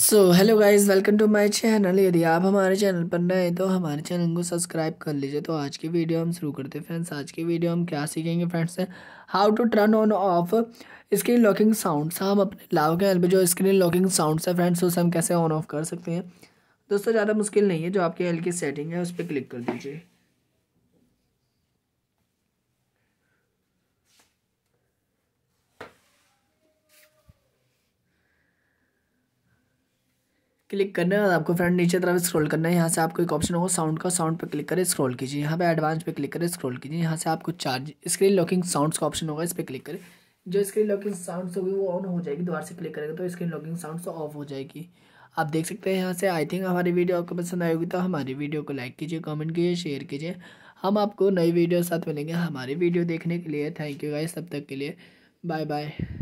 so hello guys welcome to my channel यदि आप हमारे चैनल पर नए हैं तो हमारे चैनल को सब्सक्राइब कर लीजिए तो आज की वीडियो हम शुरू करते हैं फ्रेंड्स आज की वीडियो हम क्या सीखेंगे friends how to turn on off screen locking sounds हम अपने लाव के एल जो स्क्रीन लॉकिंग साउंड्स है फ्रेंड्स उसे हम कैसे ऑन ऑफ कर सकते हैं दोस्तों ज़्यादा मुश्किल नहीं है जो आपके एल की सेटिंग है उस पर क्लिक कर दीजिए क्लिक करना है और आपको फ्रेंड नीचे तरफ स्क्रॉल करना है यहाँ से आपको एक ऑप्शन होगा साउंड का साउंड पर क्लिक करें स्क्रॉल कीजिए यहाँ पे एडवांस पे क्लिक करें स्क्रॉल कीजिए यहाँ से आपको चार्ज स्क्रीन लॉकिंग साउंड्स का ऑप्शन होगा इस पर क्लिक करें जो स्क्रीन लॉकिंग साउंड्स होगी वो ऑन हो जाएगी दोबारा से क्लिक करेंगे तो स्क्रीन लॉकिंग साउंड ऑफ हो जाएगी आप देख सकते हैं यहाँ से आई थिंक हमारी वीडियो आपको पसंद आएगी तो हमारी वीडियो को लाइक कीजिए कॉमेंट कीजिए शेयर कीजिए हम आपको नई वीडियो साथ मिलेंगे हमारी वीडियो देखने के लिए थैंक यू गाइज तब तक के लिए बाय बाय